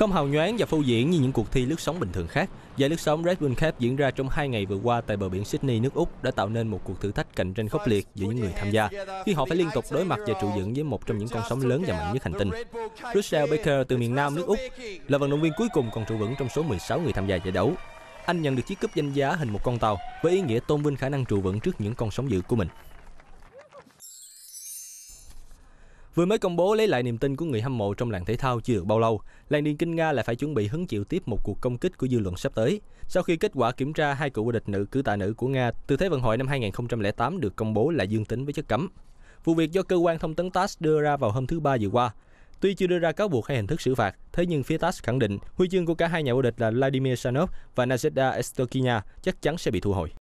Không hào nhoáng và phô diễn như những cuộc thi lướt sóng bình thường khác, giải lướt sóng Red Bull Cup diễn ra trong hai ngày vừa qua tại bờ biển Sydney, nước Úc đã tạo nên một cuộc thử thách cạnh tranh khốc liệt giữa những người tham gia, khi họ phải liên tục đối mặt và trụ dựng với một trong những con sóng lớn và mạnh nhất hành tinh. Russell Baker từ miền Nam nước Úc là vận động viên cuối cùng còn trụ vững trong số 16 người tham gia giải đấu. Anh nhận được chiếc cúp danh giá hình một con tàu với ý nghĩa tôn vinh khả năng trụ vững trước những con sóng dữ của mình. Vừa mới công bố lấy lại niềm tin của người hâm mộ trong làng thể thao chưa được bao lâu, làng điền kinh Nga lại phải chuẩn bị hứng chịu tiếp một cuộc công kích của dư luận sắp tới. Sau khi kết quả kiểm tra hai cựu vô địch nữ cử tạ nữ của Nga từ Thế vận hội năm 2008 được công bố là dương tính với chất cấm. Vụ việc do cơ quan thông tấn TASS đưa ra vào hôm thứ Ba vừa qua. Tuy chưa đưa ra cáo buộc hay hình thức xử phạt, thế nhưng phía TASS khẳng định huy chương của cả hai nhà vô địch là Vladimir Sanov và Nazeda Estokina chắc chắn sẽ bị thu hồi.